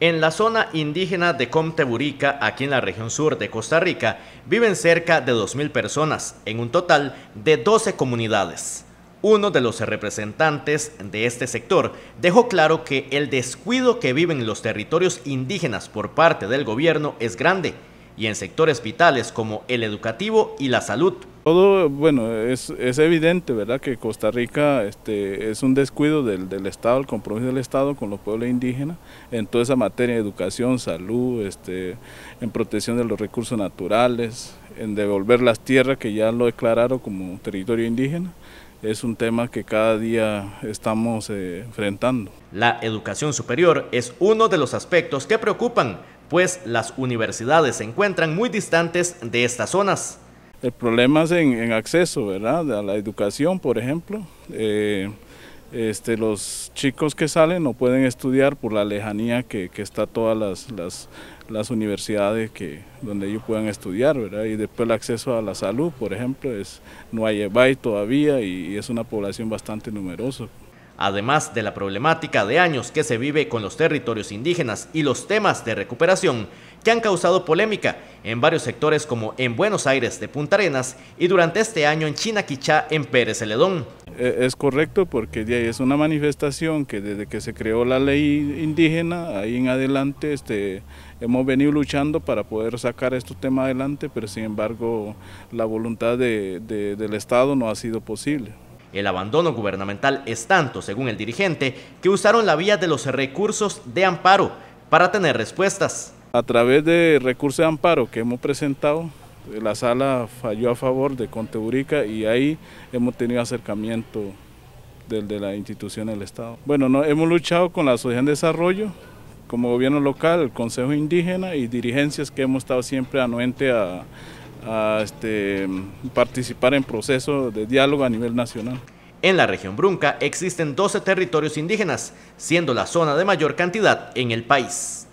En la zona indígena de Comteburica, aquí en la región sur de Costa Rica, viven cerca de 2.000 personas, en un total de 12 comunidades. Uno de los representantes de este sector dejó claro que el descuido que viven los territorios indígenas por parte del gobierno es grande y en sectores vitales como el educativo y la salud. Todo, bueno, es, evidente, ¿verdad?, que Costa Rica este, es un descuido del, Estado, el compromiso del Estado con los pueblos indígenas en toda esa materia de educación, salud, este, en protección de los recursos naturales, en devolver las tierras que ya lo declararon como territorio indígena. Es un tema que cada día estamos eh, enfrentando. La educación superior es uno de los aspectos que preocupan, pues las universidades se encuentran muy distantes de estas zonas. El problema es en, acceso, ¿verdad? A la educación, por ejemplo. Eh, este, los chicos que salen no pueden estudiar por la lejanía que, que está todas las, las, universidades que, donde ellos puedan estudiar, ¿verdad? Y después el acceso a la salud, por ejemplo, es, no hay EBAI todavía y es una población bastante numerosa además de la problemática de años que se vive con los territorios indígenas y los temas de recuperación que han causado polémica en varios sectores como en Buenos Aires de Punta Arenas y durante este año en Chinaquichá en Pérez Celedón. E, es correcto porque es una manifestación que desde que se creó la ley indígena, ahí en adelante este, hemos venido luchando para poder sacar estos temas adelante, pero sin embargo la voluntad del Estado no ha sido posible. El abandono gubernamental es tanto, según el dirigente, que usaron la vía de los recursos de amparo para tener respuestas. A través de recursos de amparo que hemos presentado, la sala falló a favor de Conteburica y ahí hemos tenido acercamiento del de la institución del Estado. Bueno, no, hemos luchado con la Asociación de Desarrollo, como gobierno local, el Consejo Indígena y dirigencias que hemos estado siempre anuente a, a este, participar en procesos de diálogo a nivel nacional. En la región Brunca existen 12 territorios indígenas, siendo la zona de mayor cantidad en el país.